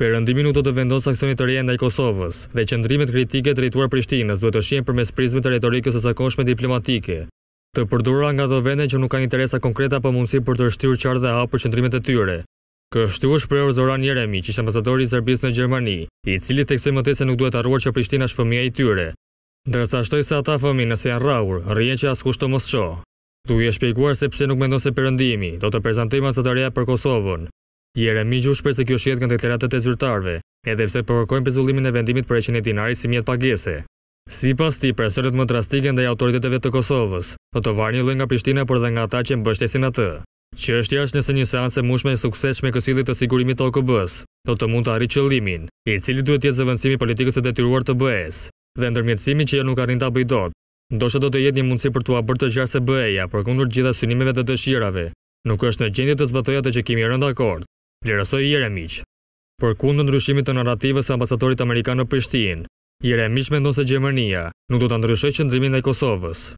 Perëndimi nuk do të vendos aksionin të rinë ndaj Kosovës dhe qendrimet kritike drejtuar Prishtinës duhet të për përmes prizmit të retorikës së zakonshme diplomatike. Të përdura nga ato vende që nuk kanë interesa konkreta për mundësi për të shtyrë qartë dhe për qendrimet e tyre. Kështu është për Zoran Jeremi, që është ambasadori i Serbisë në Gjermani, i cili theksoi më se nuk duhet arruar që Prishtina është fëmija i tyre. Ndërsa shtoi se ata fëmijë nëse janë rrahur, rrihen që askush të mos shohë. Tu i e shpjeguar se pse nuk mendon se perëndimi do të prezantojë reja për Kosovën, Jere mi gjush për se kjo shjetë këndë deklaratët e zyrtarve, edhe pse përkojnë pëzullimin e vendimit për eqin e dinari si mjetë pagese. Si pas ti, presërët më drastike ndaj autoriteteve të Kosovës, në po të varë një lën nga Prishtina për dhe nga ta që mbështesin atë. Që është jashtë nëse një seance mushme e sukses me kësili të sigurimit të OKB-s, në të mund të arri qëllimin, i cili duhet jetë zëvëndësimi politikës e detyruar të BS, dhe ndërmjetësimi që jo nuk arrin të abëjdot, ndoshe do të jetë një mundësi për të abërë të gjarë se BE-ja, për kundur gjitha synimeve dhe dëshirave, nuk është në gjendje të zbatoja të që kemi rënd akord lera soi Por kundë Përkundër ndryshimit të narrativës së ambasadorit amerikan në Prishtinë, i me mendon se Gjermania nuk do ta ndryshojë qëndrimin ndaj Kosovës.